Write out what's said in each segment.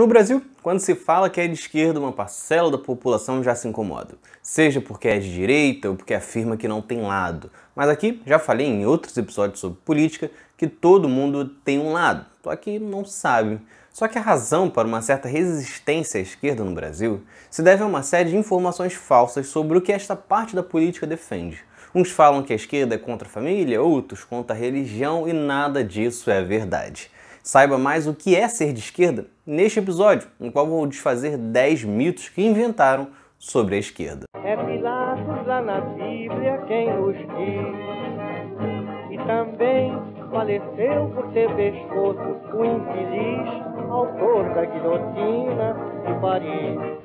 No Brasil, quando se fala que é de esquerda, uma parcela da população já se incomoda, seja porque é de direita ou porque afirma que não tem lado. Mas aqui já falei em outros episódios sobre política que todo mundo tem um lado, só que não sabe. Só que a razão para uma certa resistência à esquerda no Brasil se deve a uma série de informações falsas sobre o que esta parte da política defende. Uns falam que a esquerda é contra a família, outros contra a religião e nada disso é verdade. Saiba mais o que é ser de esquerda neste episódio, no qual vou desfazer 10 mitos que inventaram sobre a esquerda. É Pilatos lá na Bíblia quem nos e também faleceu por ter pescoço o infeliz autor da guilhotina de Paris.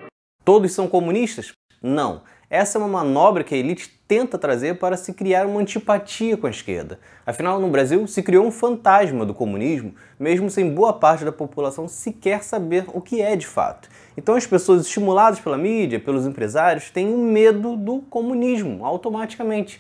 Todos são comunistas? Não. Essa é uma manobra que a elite tenta trazer para se criar uma antipatia com a esquerda. Afinal, no Brasil se criou um fantasma do comunismo, mesmo sem boa parte da população sequer saber o que é de fato. Então, as pessoas estimuladas pela mídia, pelos empresários, têm um medo do comunismo automaticamente.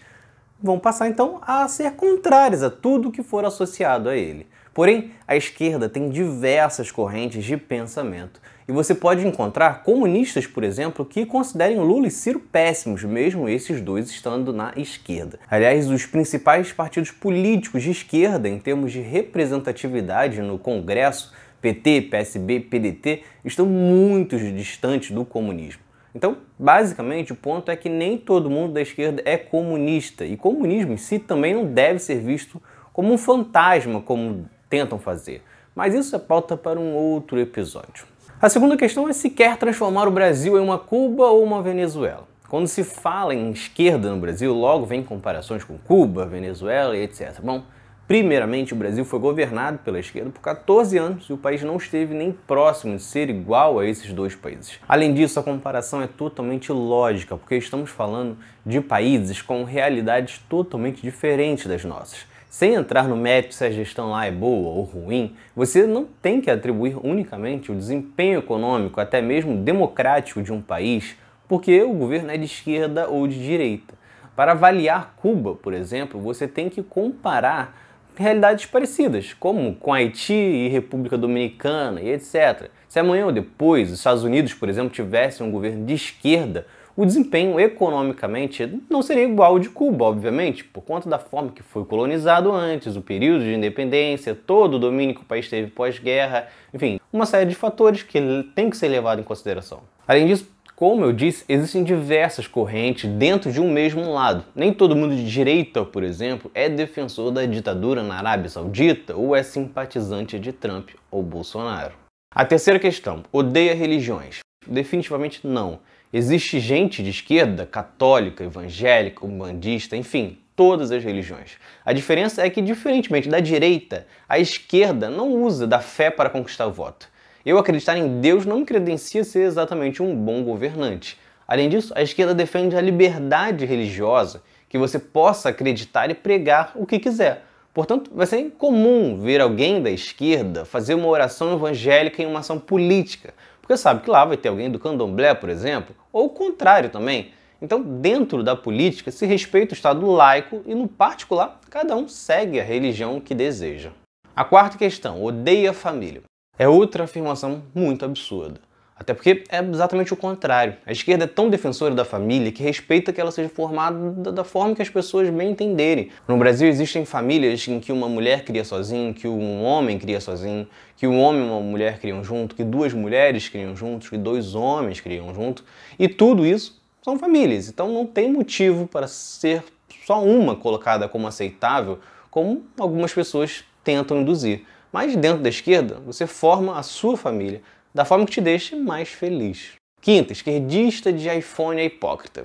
Vão passar então a ser contrárias a tudo que for associado a ele. Porém, a esquerda tem diversas correntes de pensamento. E você pode encontrar comunistas, por exemplo, que considerem Lula e Ciro péssimos, mesmo esses dois estando na esquerda. Aliás, os principais partidos políticos de esquerda, em termos de representatividade no Congresso, PT, PSB, PDT, estão muito distantes do comunismo. Então, basicamente, o ponto é que nem todo mundo da esquerda é comunista, e comunismo em si também não deve ser visto como um fantasma, como tentam fazer. Mas isso é pauta para um outro episódio. A segunda questão é se quer transformar o Brasil em uma Cuba ou uma Venezuela. Quando se fala em esquerda no Brasil, logo vem comparações com Cuba, Venezuela e etc. Bom, primeiramente o Brasil foi governado pela esquerda por 14 anos e o país não esteve nem próximo de ser igual a esses dois países. Além disso, a comparação é totalmente lógica, porque estamos falando de países com realidades totalmente diferentes das nossas. Sem entrar no mérito se a gestão lá é boa ou ruim, você não tem que atribuir unicamente o desempenho econômico, até mesmo democrático, de um país, porque o governo é de esquerda ou de direita. Para avaliar Cuba, por exemplo, você tem que comparar realidades parecidas, como com Haiti e República Dominicana e etc. Se amanhã ou depois os Estados Unidos, por exemplo, tivessem um governo de esquerda, o desempenho economicamente não seria igual ao de Cuba, obviamente, por conta da forma que foi colonizado antes, o período de independência, todo o domínio que o país teve pós-guerra, enfim, uma série de fatores que tem que ser levado em consideração. Além disso, como eu disse, existem diversas correntes dentro de um mesmo lado. Nem todo mundo de direita, por exemplo, é defensor da ditadura na Arábia Saudita ou é simpatizante de Trump ou Bolsonaro. A terceira questão: odeia religiões? Definitivamente não. Existe gente de esquerda, católica, evangélica, umbandista, enfim, todas as religiões. A diferença é que, diferentemente da direita, a esquerda não usa da fé para conquistar o voto. Eu acreditar em Deus não me credencia ser exatamente um bom governante. Além disso, a esquerda defende a liberdade religiosa, que você possa acreditar e pregar o que quiser. Portanto, vai ser incomum ver alguém da esquerda fazer uma oração evangélica em uma ação política, porque sabe que lá vai ter alguém do candomblé, por exemplo, ou o contrário também. Então, dentro da política, se respeita o Estado laico e, no particular, cada um segue a religião que deseja. A quarta questão, odeia a família. É outra afirmação muito absurda. Até porque é exatamente o contrário. A esquerda é tão defensora da família que respeita que ela seja formada da forma que as pessoas bem entenderem. No Brasil existem famílias em que uma mulher cria sozinho, que um homem cria sozinho, que um homem e uma mulher criam junto, que duas mulheres criam juntos, que dois homens criam junto. E tudo isso são famílias. Então não tem motivo para ser só uma colocada como aceitável, como algumas pessoas tentam induzir. Mas dentro da esquerda, você forma a sua família da forma que te deixe mais feliz. Quinta, esquerdista de iPhone é hipócrita.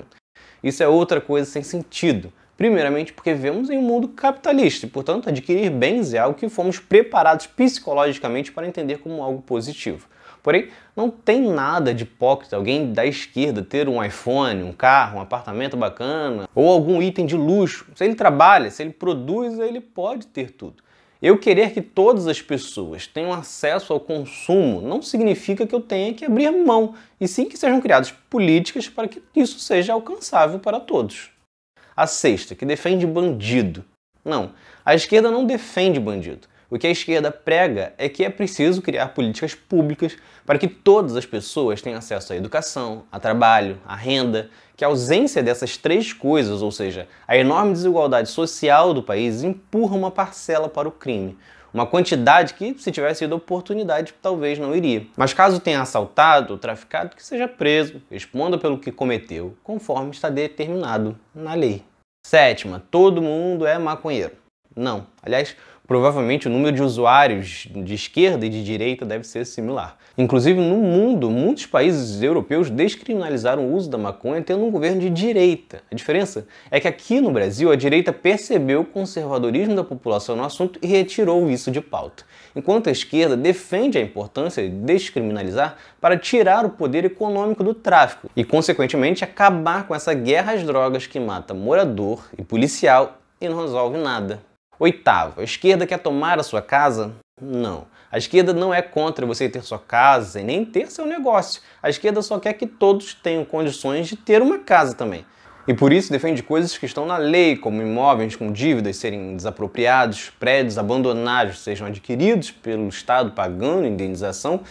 Isso é outra coisa sem sentido. Primeiramente, porque vivemos em um mundo capitalista e, portanto, adquirir bens é algo que fomos preparados psicologicamente para entender como algo positivo. Porém, não tem nada de hipócrita alguém da esquerda ter um iPhone, um carro, um apartamento bacana ou algum item de luxo. Se ele trabalha, se ele produz, ele pode ter tudo. Eu querer que todas as pessoas tenham acesso ao consumo não significa que eu tenha que abrir mão, e sim que sejam criadas políticas para que isso seja alcançável para todos. A sexta, que defende bandido. Não, a esquerda não defende bandido. O que a esquerda prega é que é preciso criar políticas públicas para que todas as pessoas tenham acesso à educação, a trabalho, à renda, que a ausência dessas três coisas, ou seja, a enorme desigualdade social do país, empurra uma parcela para o crime. Uma quantidade que, se tivesse sido oportunidade, talvez não iria. Mas caso tenha assaltado ou traficado, que seja preso, responda pelo que cometeu, conforme está determinado na lei. Sétima, todo mundo é maconheiro. Não. Aliás, provavelmente o número de usuários de esquerda e de direita deve ser similar. Inclusive, no mundo, muitos países europeus descriminalizaram o uso da maconha tendo um governo de direita. A diferença é que aqui no Brasil a direita percebeu o conservadorismo da população no assunto e retirou isso de pauta, enquanto a esquerda defende a importância de descriminalizar para tirar o poder econômico do tráfico e, consequentemente, acabar com essa guerra às drogas que mata morador e policial e não resolve nada. Oitavo, a esquerda quer tomar a sua casa? Não. A esquerda não é contra você ter sua casa e nem ter seu negócio. A esquerda só quer que todos tenham condições de ter uma casa também. E por isso defende coisas que estão na lei, como imóveis com dívidas serem desapropriados, prédios abandonados sejam adquiridos pelo Estado pagando indenização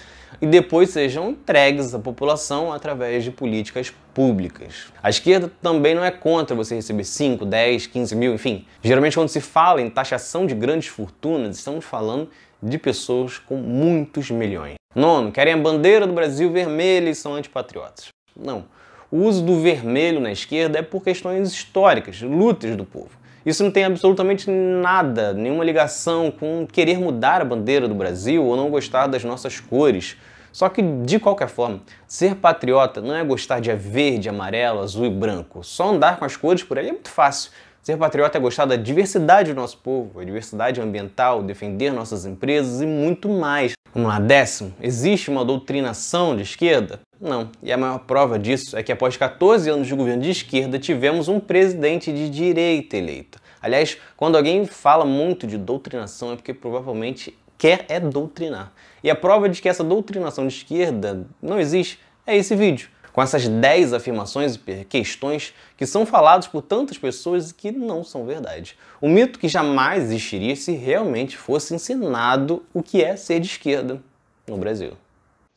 e depois sejam entregues à população através de políticas públicas. A esquerda também não é contra você receber 5, 10, 15 mil, enfim. Geralmente, quando se fala em taxação de grandes fortunas, estamos falando de pessoas com muitos milhões. Nono, querem a bandeira do Brasil vermelha e são antipatriotas. Não. O uso do vermelho na esquerda é por questões históricas, lutas do povo. Isso não tem absolutamente nada, nenhuma ligação com querer mudar a bandeira do Brasil ou não gostar das nossas cores. Só que, de qualquer forma, ser patriota não é gostar de verde, amarelo, azul e branco. Só andar com as cores por aí é muito fácil. Ser patriota é gostar da diversidade do nosso povo, a diversidade ambiental, defender nossas empresas e muito mais. Vamos lá, décimo. Existe uma doutrinação de esquerda? Não. E a maior prova disso é que após 14 anos de governo de esquerda, tivemos um presidente de direita eleito. Aliás, quando alguém fala muito de doutrinação é porque provavelmente quer é doutrinar. E a prova de que essa doutrinação de esquerda não existe é esse vídeo, com essas 10 afirmações e questões que são faladas por tantas pessoas e que não são verdade. O mito que jamais existiria se realmente fosse ensinado o que é ser de esquerda no Brasil.